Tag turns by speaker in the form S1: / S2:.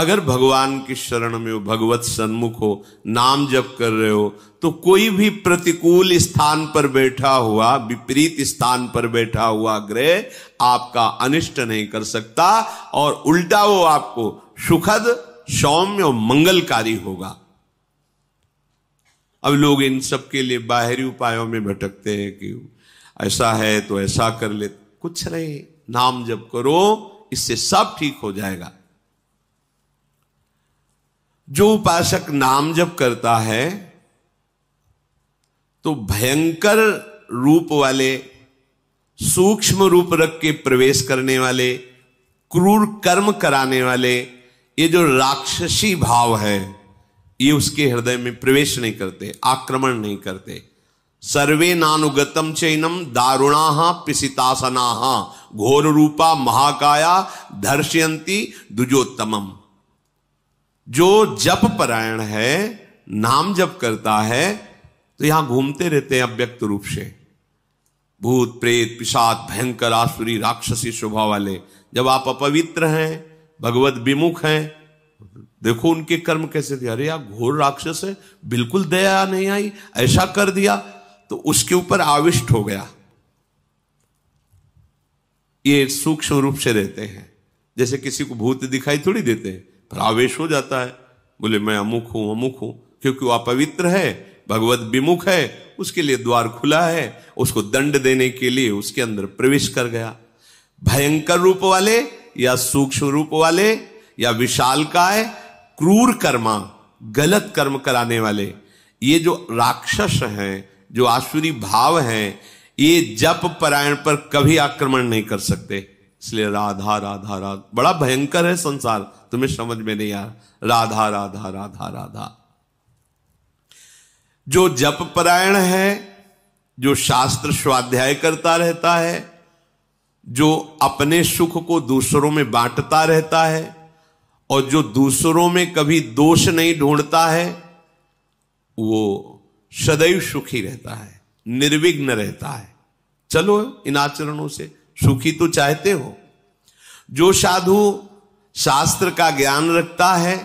S1: अगर भगवान की शरण में हो भगवत सन्मुख हो नाम जप कर रहे हो तो कोई भी प्रतिकूल स्थान पर बैठा हुआ विपरीत स्थान पर बैठा हुआ ग्रह आपका अनिष्ट नहीं कर सकता और उल्टा वो आपको सुखद सौम्य और मंगलकारी होगा अब लोग इन सब के लिए बाहरी उपायों में भटकते हैं कि ऐसा है तो ऐसा कर ले कुछ नहीं नाम जप करो इससे सब ठीक हो जाएगा जो उपासक नाम जब करता है तो भयंकर रूप वाले सूक्ष्म रूप रख के प्रवेश करने वाले क्रूर कर्म कराने वाले ये जो राक्षसी भाव है ये उसके हृदय में प्रवेश नहीं करते आक्रमण नहीं करते सर्वे नानुगतम चैनम दारुणा पिसितासना घोर रूपा महाकाया धर्षयंती दुजोत्तमम जो जप परायण है नाम जप करता है तो यहां घूमते रहते हैं अव्यक्त रूप से भूत प्रेत पिशाद भयंकर आसुरी राक्षसी स्वभाव वाले जब आप अपवित्र हैं भगवत विमुख हैं देखो उनके कर्म कैसे थे अरे यार घोर राक्षस है बिल्कुल दया नहीं आई ऐसा कर दिया तो उसके ऊपर आविष्ट हो गया ये सूक्ष्म रूप से रहते हैं जैसे किसी को भूत दिखाई थोड़ी देते हैं प्रावेश आवेश हो जाता है बोले मैं अमुक हूं अमुक हूं क्योंकि वह पवित्र है भगवत विमुख है उसके लिए द्वार खुला है उसको दंड देने के लिए उसके अंदर प्रवेश कर गया भयंकर रूप वाले या सूक्ष्म रूप वाले या विशाल काय क्रूर कर्मा गलत कर्म कराने वाले ये जो राक्षस हैं जो आसुरी भाव हैं ये जप परायण पर कभी आक्रमण नहीं कर सकते इसलिए राधा राधा राधा बड़ा भयंकर है संसार तुम्हें समझ में नहीं आ राधा राधा राधा राधा जो जप परायण है जो शास्त्र स्वाध्याय करता रहता है जो अपने सुख को दूसरों में बांटता रहता है और जो दूसरों में कभी दोष नहीं ढूंढता है वो सदैव सुखी रहता है निर्विघ्न रहता है चलो इन आचरणों से सुखी तो चाहते हो जो साधु शास्त्र का ज्ञान रखता है